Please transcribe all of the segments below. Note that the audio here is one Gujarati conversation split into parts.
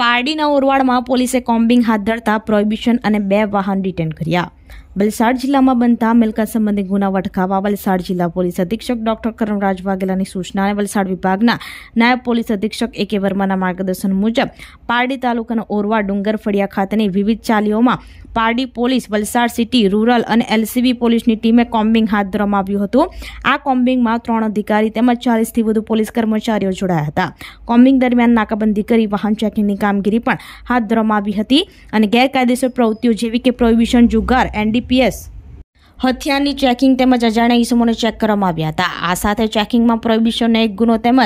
પારડીના ઓરવાડમાં પોલીસે કોમ્બિંગ હાથ ધરતા પ્રોહિબિશન અને બે વાહન રિટેન કર્યા વલસાડ જિલ્લામાં બનતા મિલકત સંબંધી ગુના વટકાવવા વલસાડ જિલ્લા પોલીસ અધિક્ષક ડોક્ટર કરમરાજ વાઘેલાની સૂચના અને વલસાડ વિભાગના નાયબ પોલીસ અધિક્ષક એ કે વર્માના માર્ગદર્શન મુજબ પારડી તાલુકાના ઓરવા ડુંગર ફળિયા ખાતેની વિવિધ ચાલીઓમાં Pardi police Valsad city rural અને એલસીબી પોલીસની ટીમે કોમ્બિંગ હાથ ધરવામાં આવ્યું હતું આ કોમ્બિંગમાં ત્રણ અધિકારી તેમજ ચાલીસથી વધુ પોલીસ કર્મચારીઓ જોડાયા હતા કોમ્બિંગ દરમિયાન નાકાબંધી કરી વાહન ચેકિંગની કામગીરી પણ હાથ ધરવામાં આવી હતી અને ગેરકાયદેસર પ્રવૃત્તિઓ જેવી કે પ્રોહિબિશન જુગાર એનડીપીએસ હથિયારની ચેકિંગ તેમજ અજાણ્યા ઈસમોને ચેક કરવામાં આવ્યા હતા આ સાથે ચેકિંગમાં પ્રોહિબિશનનો એક ગુનો તેમજ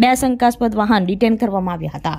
બે શંકાસ્પદ વાહન ડિટેન કરવામાં આવ્યા હતા